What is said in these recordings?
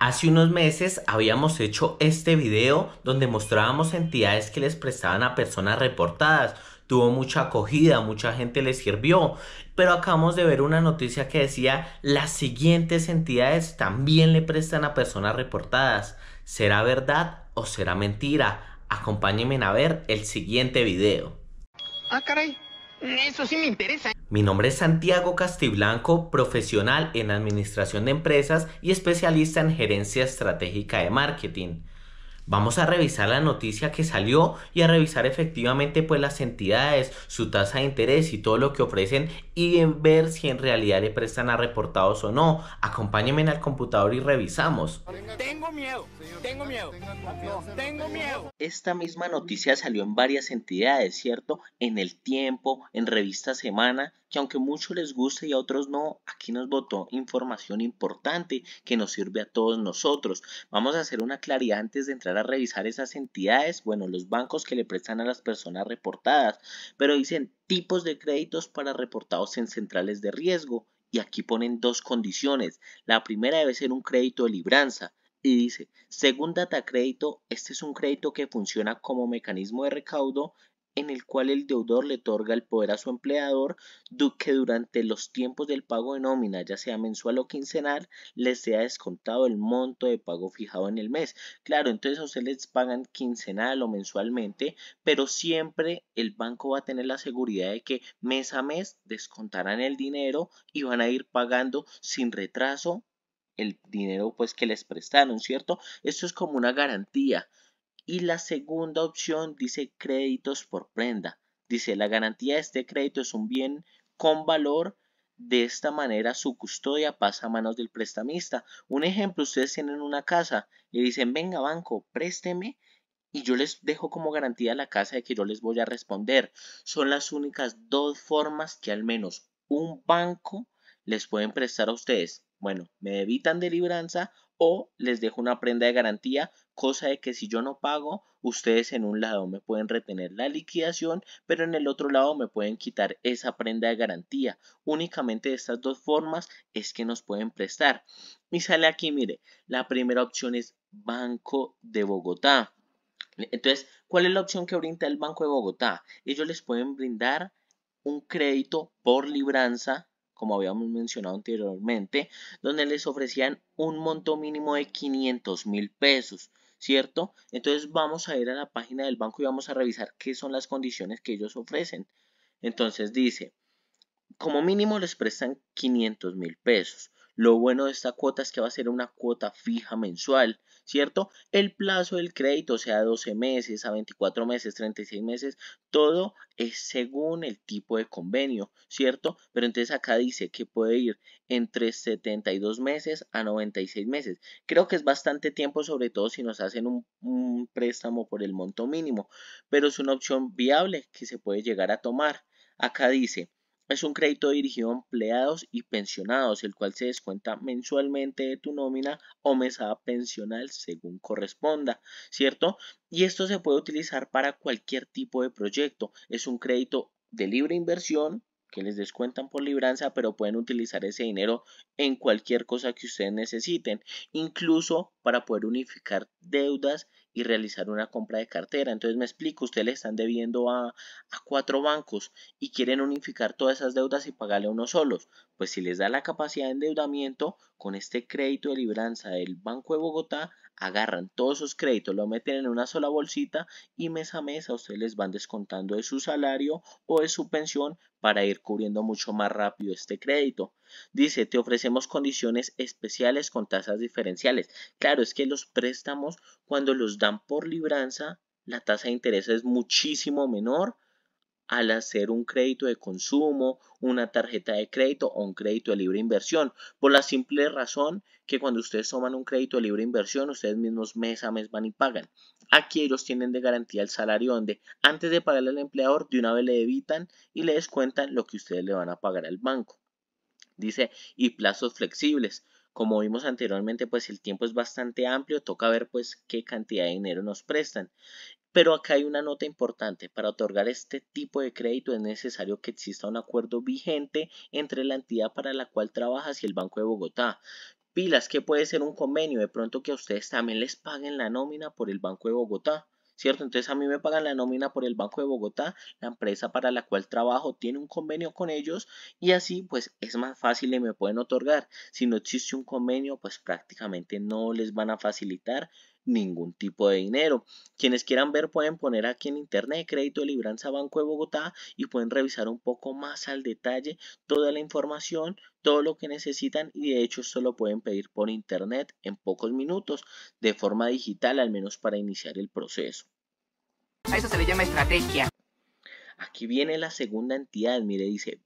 Hace unos meses habíamos hecho este video donde mostrábamos entidades que les prestaban a personas reportadas. Tuvo mucha acogida, mucha gente les sirvió. Pero acabamos de ver una noticia que decía las siguientes entidades también le prestan a personas reportadas. ¿Será verdad o será mentira? Acompáñenme a ver el siguiente video. Ah, caray. Eso sí me interesa. Mi nombre es Santiago Castiblanco, profesional en administración de empresas y especialista en gerencia estratégica de marketing. Vamos a revisar la noticia que salió y a revisar efectivamente pues las entidades, su tasa de interés y todo lo que ofrecen y en ver si en realidad le prestan a reportados o no. Acompáñenme al computador y revisamos. Tengo miedo, tengo miedo, tengo miedo. Esta misma noticia salió en varias entidades, ¿cierto? En El Tiempo, en Revista Semana que aunque muchos les guste y a otros no, aquí nos botó información importante que nos sirve a todos nosotros. Vamos a hacer una claridad antes de entrar a revisar esas entidades, bueno, los bancos que le prestan a las personas reportadas, pero dicen tipos de créditos para reportados en centrales de riesgo. Y aquí ponen dos condiciones. La primera debe ser un crédito de libranza y dice, según data crédito, este es un crédito que funciona como mecanismo de recaudo en el cual el deudor le otorga el poder a su empleador que durante los tiempos del pago de nómina, ya sea mensual o quincenal, les sea descontado el monto de pago fijado en el mes. Claro, entonces a ustedes les pagan quincenal o mensualmente, pero siempre el banco va a tener la seguridad de que mes a mes descontarán el dinero y van a ir pagando sin retraso el dinero pues que les prestaron, ¿cierto? Esto es como una garantía y la segunda opción dice créditos por prenda. Dice, la garantía de este crédito es un bien con valor. De esta manera su custodia pasa a manos del prestamista. Un ejemplo, ustedes tienen una casa y dicen, venga banco, présteme y yo les dejo como garantía la casa de que yo les voy a responder. Son las únicas dos formas que al menos un banco les puede prestar a ustedes. Bueno, me evitan de libranza o les dejo una prenda de garantía, cosa de que si yo no pago, ustedes en un lado me pueden retener la liquidación, pero en el otro lado me pueden quitar esa prenda de garantía. Únicamente de estas dos formas es que nos pueden prestar. Y sale aquí, mire, la primera opción es Banco de Bogotá. Entonces, ¿cuál es la opción que brinda el Banco de Bogotá? Ellos les pueden brindar un crédito por libranza como habíamos mencionado anteriormente, donde les ofrecían un monto mínimo de 500 mil pesos. ¿Cierto? Entonces vamos a ir a la página del banco y vamos a revisar qué son las condiciones que ellos ofrecen. Entonces dice, como mínimo les prestan 500 mil pesos. Lo bueno de esta cuota es que va a ser una cuota fija mensual, ¿cierto? El plazo del crédito, sea 12 meses, a 24 meses, 36 meses, todo es según el tipo de convenio, ¿cierto? Pero entonces acá dice que puede ir entre 72 meses a 96 meses. Creo que es bastante tiempo, sobre todo si nos hacen un, un préstamo por el monto mínimo, pero es una opción viable que se puede llegar a tomar. Acá dice, es un crédito dirigido a empleados y pensionados, el cual se descuenta mensualmente de tu nómina o mesada pensional según corresponda, ¿cierto? Y esto se puede utilizar para cualquier tipo de proyecto. Es un crédito de libre inversión que les descuentan por libranza, pero pueden utilizar ese dinero en cualquier cosa que ustedes necesiten, incluso para poder unificar deudas y realizar una compra de cartera. Entonces me explico, ustedes le están debiendo a, cuatro bancos y quieren unificar todas esas deudas y pagarle a uno solo, Pues si les da la capacidad de endeudamiento, con este crédito de libranza del Banco de Bogotá, agarran todos esos créditos, lo meten en una sola bolsita y mes a mes a ustedes les van descontando de su salario o de su pensión para ir cubriendo mucho más rápido este crédito. Dice, te ofrecemos condiciones especiales con tasas diferenciales. Claro, es que los préstamos cuando los dan por libranza, la tasa de interés es muchísimo menor al hacer un crédito de consumo, una tarjeta de crédito o un crédito de libre inversión, por la simple razón que cuando ustedes toman un crédito de libre inversión, ustedes mismos mes a mes van y pagan. Aquí ellos tienen de garantía el salario donde antes de pagarle al empleador, de una vez le evitan y le descuentan lo que ustedes le van a pagar al banco. Dice, y plazos flexibles. Como vimos anteriormente, pues el tiempo es bastante amplio, toca ver pues qué cantidad de dinero nos prestan. Pero acá hay una nota importante. Para otorgar este tipo de crédito es necesario que exista un acuerdo vigente entre la entidad para la cual trabajas y el Banco de Bogotá. Pilas, que puede ser un convenio, de pronto que a ustedes también les paguen la nómina por el Banco de Bogotá. ¿cierto? Entonces a mí me pagan la nómina por el Banco de Bogotá, la empresa para la cual trabajo tiene un convenio con ellos y así pues es más fácil y me pueden otorgar. Si no existe un convenio pues prácticamente no les van a facilitar ningún tipo de dinero. Quienes quieran ver pueden poner aquí en internet crédito de libranza Banco de Bogotá y pueden revisar un poco más al detalle toda la información, todo lo que necesitan y de hecho esto lo pueden pedir por internet en pocos minutos de forma digital al menos para iniciar el proceso. A eso se le llama estrategia. Aquí viene la segunda entidad, mire, dice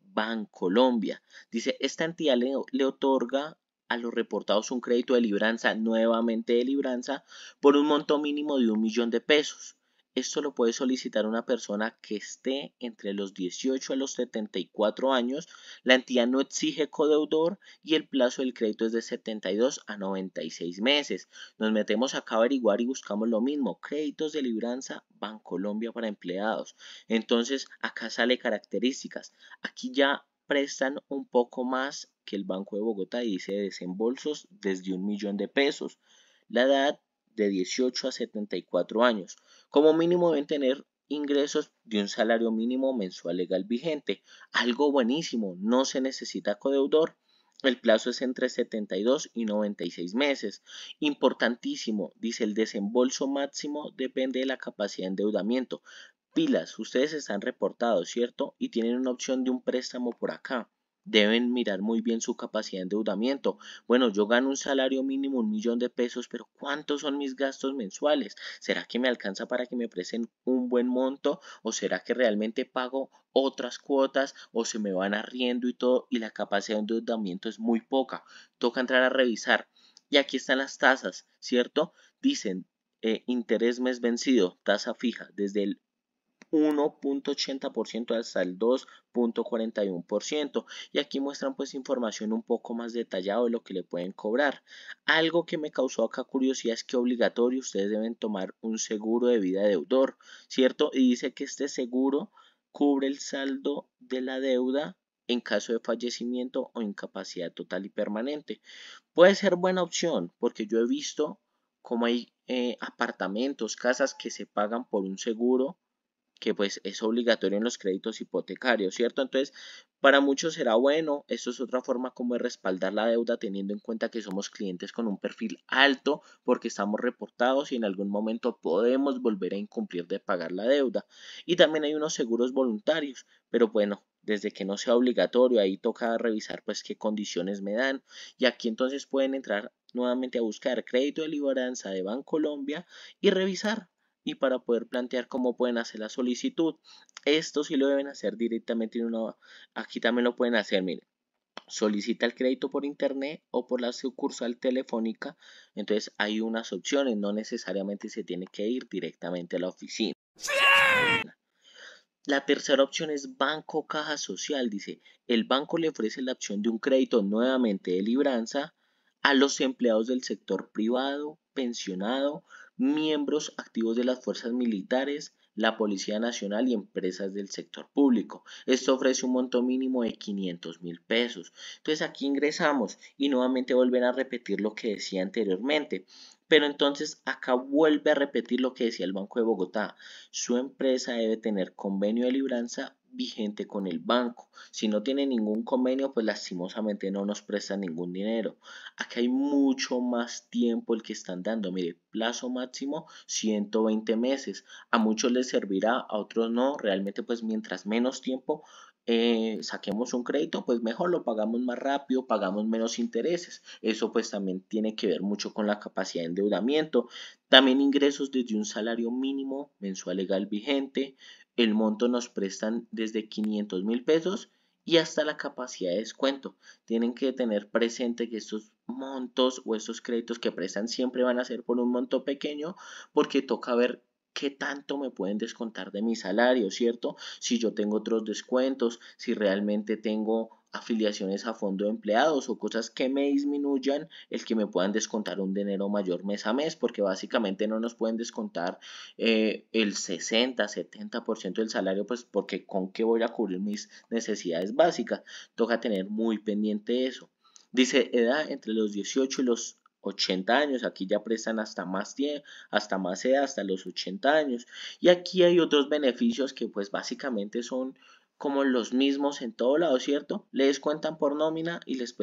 Colombia, Dice, esta entidad le, le otorga a los reportados un crédito de libranza, nuevamente de libranza, por un monto mínimo de un millón de pesos. Esto lo puede solicitar una persona que esté entre los 18 a los 74 años. La entidad no exige codeudor y el plazo del crédito es de 72 a 96 meses. Nos metemos acá a averiguar y buscamos lo mismo. Créditos de libranza Bancolombia para empleados. Entonces acá sale características. Aquí ya prestan un poco más que el Banco de Bogotá y dice desembolsos desde un millón de pesos. La edad de 18 a 74 años. Como mínimo deben tener ingresos de un salario mínimo mensual legal vigente. Algo buenísimo, no se necesita codeudor. El plazo es entre 72 y 96 meses. Importantísimo, dice el desembolso máximo depende de la capacidad de endeudamiento, pilas, ustedes están reportados, ¿cierto? Y tienen una opción de un préstamo por acá. Deben mirar muy bien su capacidad de endeudamiento. Bueno, yo gano un salario mínimo, un millón de pesos, pero ¿cuántos son mis gastos mensuales? ¿Será que me alcanza para que me presten un buen monto? ¿O será que realmente pago otras cuotas? ¿O se me van arriendo y todo? Y la capacidad de endeudamiento es muy poca. Toca entrar a revisar. Y aquí están las tasas, ¿cierto? Dicen eh, interés mes vencido, tasa fija, desde el 1.80% hasta el 2.41%. Y aquí muestran pues información un poco más detallada de lo que le pueden cobrar. Algo que me causó acá curiosidad es que obligatorio ustedes deben tomar un seguro de vida deudor, ¿cierto? Y dice que este seguro cubre el saldo de la deuda en caso de fallecimiento o incapacidad total y permanente. Puede ser buena opción porque yo he visto como hay eh, apartamentos, casas que se pagan por un seguro que pues es obligatorio en los créditos hipotecarios, ¿cierto? Entonces, para muchos será bueno, esto es otra forma como de respaldar la deuda teniendo en cuenta que somos clientes con un perfil alto porque estamos reportados y en algún momento podemos volver a incumplir de pagar la deuda. Y también hay unos seguros voluntarios, pero bueno, desde que no sea obligatorio, ahí toca revisar pues qué condiciones me dan y aquí entonces pueden entrar nuevamente a buscar crédito de liberanza de Bancolombia y revisar y para poder plantear cómo pueden hacer la solicitud. Esto sí lo deben hacer directamente en una... Aquí también lo pueden hacer, miren. Solicita el crédito por internet o por la sucursal telefónica. Entonces hay unas opciones, no necesariamente se tiene que ir directamente a la oficina. La tercera opción es banco caja social. Dice, el banco le ofrece la opción de un crédito nuevamente de libranza a los empleados del sector privado, pensionado, miembros activos de las fuerzas militares, la Policía Nacional y empresas del sector público. Esto ofrece un monto mínimo de 500 mil pesos. Entonces aquí ingresamos y nuevamente vuelven a repetir lo que decía anteriormente. Pero entonces acá vuelve a repetir lo que decía el Banco de Bogotá. Su empresa debe tener convenio de libranza vigente con el banco. Si no tiene ningún convenio, pues lastimosamente no nos presta ningún dinero. Aquí hay mucho más tiempo el que están dando. Mire, plazo máximo 120 meses. A muchos les servirá, a otros no. Realmente, pues mientras menos tiempo eh, saquemos un crédito, pues mejor lo pagamos más rápido, pagamos menos intereses. Eso pues también tiene que ver mucho con la capacidad de endeudamiento. También ingresos desde un salario mínimo mensual legal vigente, el monto nos prestan desde 500 mil pesos y hasta la capacidad de descuento. Tienen que tener presente que estos montos o estos créditos que prestan siempre van a ser por un monto pequeño porque toca ver qué tanto me pueden descontar de mi salario, ¿cierto? Si yo tengo otros descuentos, si realmente tengo afiliaciones a fondo de empleados o cosas que me disminuyan el que me puedan descontar un dinero mayor mes a mes, porque básicamente no nos pueden descontar eh, el 60, 70% del salario, pues porque con qué voy a cubrir mis necesidades básicas. Toca tener muy pendiente eso. Dice edad entre los 18 y los 80 años, aquí ya prestan hasta más 10 hasta más edad, hasta los 80 años. Y aquí hay otros beneficios que pues básicamente son como los mismos en todo lado, ¿cierto? Les cuentan por nómina y les,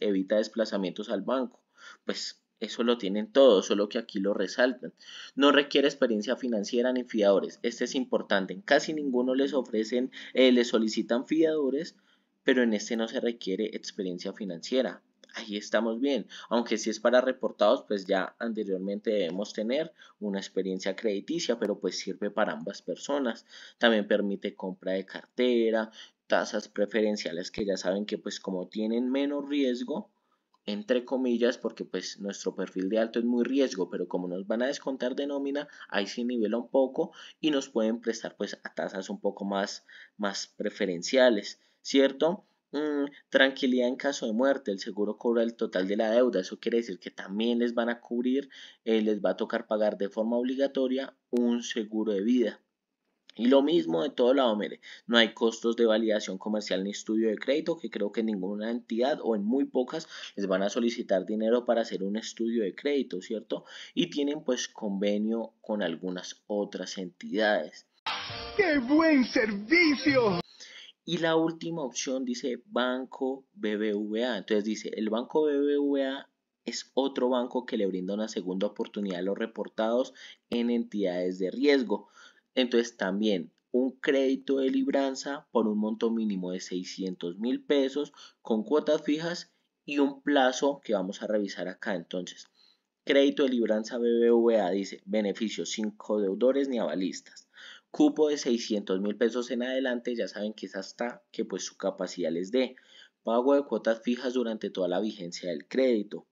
evita desplazamientos al banco. Pues eso lo tienen todos, solo que aquí lo resaltan. No requiere experiencia financiera ni fiadores. Este es importante. En casi ninguno les ofrecen, eh, les solicitan fiadores, pero en este no se requiere experiencia financiera ahí estamos bien. Aunque si es para reportados, pues ya anteriormente debemos tener una experiencia crediticia, pero pues sirve para ambas personas. También permite compra de cartera, tasas preferenciales que ya saben que pues como tienen menos riesgo, entre comillas, porque pues nuestro perfil de alto es muy riesgo, pero como nos van a descontar de nómina, ahí se nivela un poco y nos pueden prestar pues a tasas un poco más, más preferenciales, ¿cierto? Mm, tranquilidad en caso de muerte, el seguro cobra el total de la deuda, eso quiere decir que también les van a cubrir, eh, les va a tocar pagar de forma obligatoria un seguro de vida. Y lo mismo de todo lado, mire, no hay costos de validación comercial ni estudio de crédito, que creo que ninguna entidad o en muy pocas les van a solicitar dinero para hacer un estudio de crédito, ¿cierto? Y tienen pues convenio con algunas otras entidades. ¡Qué buen servicio! Y la última opción dice Banco BBVA. Entonces dice, el Banco BBVA es otro banco que le brinda una segunda oportunidad a los reportados en entidades de riesgo. Entonces también un crédito de libranza por un monto mínimo de 600 mil pesos con cuotas fijas y un plazo que vamos a revisar acá. Entonces, crédito de libranza BBVA dice beneficios sin deudores ni avalistas cupo de 600 mil pesos en adelante, ya saben que es hasta que pues su capacidad les dé. Pago de cuotas fijas durante toda la vigencia del crédito.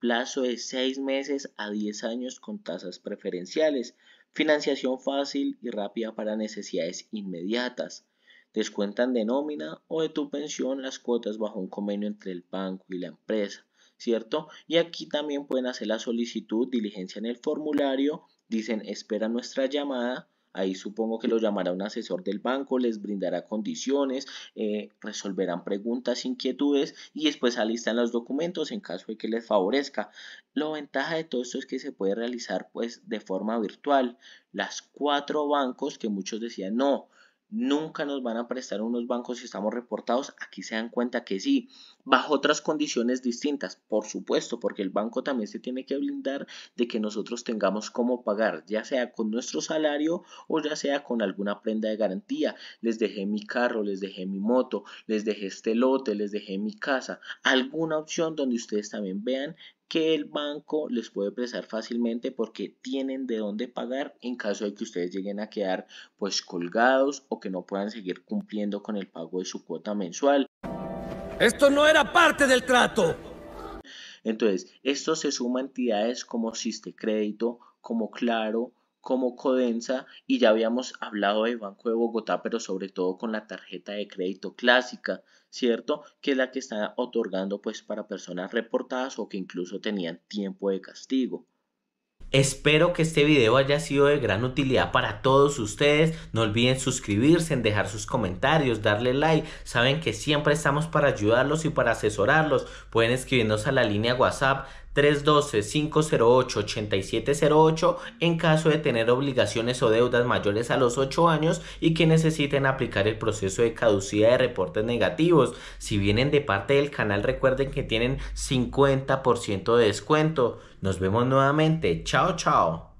Plazo de 6 meses a 10 años con tasas preferenciales. Financiación fácil y rápida para necesidades inmediatas. Descuentan de nómina o de tu pensión las cuotas bajo un convenio entre el banco y la empresa, ¿cierto? Y aquí también pueden hacer la solicitud, diligencia en el formulario, dicen espera nuestra llamada Ahí supongo que lo llamará un asesor del banco, les brindará condiciones, eh, resolverán preguntas, inquietudes y después alistan los documentos en caso de que les favorezca. La ventaja de todo esto es que se puede realizar pues de forma virtual. Las cuatro bancos que muchos decían no, nunca nos van a prestar unos bancos si estamos reportados. Aquí se dan cuenta que sí, bajo otras condiciones distintas, por supuesto, porque el banco también se tiene que blindar de que nosotros tengamos cómo pagar, ya sea con nuestro salario o ya sea con alguna prenda de garantía. Les dejé mi carro, les dejé mi moto, les dejé este lote, les dejé mi casa, alguna opción donde ustedes también vean que el banco les puede prestar fácilmente porque tienen de dónde pagar en caso de que ustedes lleguen a quedar pues colgados o que no puedan seguir cumpliendo con el pago de su cuota mensual. Esto no era parte del trato. Entonces, esto se suma a entidades como Siste Crédito, como Claro, como Codensa y ya habíamos hablado de Banco de Bogotá, pero sobre todo con la tarjeta de crédito clásica, ¿cierto? Que es la que está otorgando pues para personas reportadas o que incluso tenían tiempo de castigo. Espero que este video haya sido de gran utilidad para todos ustedes. No olviden suscribirse, dejar sus comentarios, darle like. Saben que siempre estamos para ayudarlos y para asesorarlos. Pueden escribirnos a la línea WhatsApp 312-508-8708 en caso de tener obligaciones o deudas mayores a los 8 años y que necesiten aplicar el proceso de caducidad de reportes negativos. Si vienen de parte del canal recuerden que tienen 50% de descuento. Nos vemos nuevamente. Chao, chao.